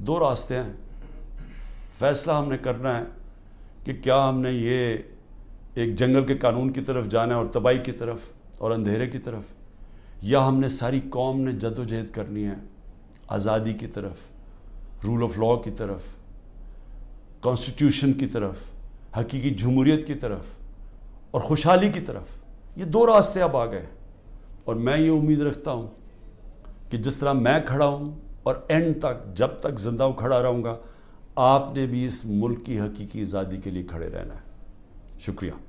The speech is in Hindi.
दो रास्ते हैं फैसला हमने करना है कि क्या हमने ये एक जंगल के कानून की तरफ जाना है और तबाही की तरफ और अंधेरे की तरफ या हमने सारी कौम ने जदोजहद करनी है आज़ादी की तरफ रूल ऑफ लॉ की तरफ कॉन्स्टिट्यूशन की तरफ हकीकी जमहूरीत की तरफ और खुशहाली की तरफ ये दो रास्ते अब आ गए और मैं ये उम्मीद रखता हूँ कि जिस तरह मैं खड़ा हूँ और एंड तक जब तक जिंदा खड़ा रहूँगा आपने भी इस मुल्क की हकीकी आज़ादी के लिए खड़े रहना है शुक्रिया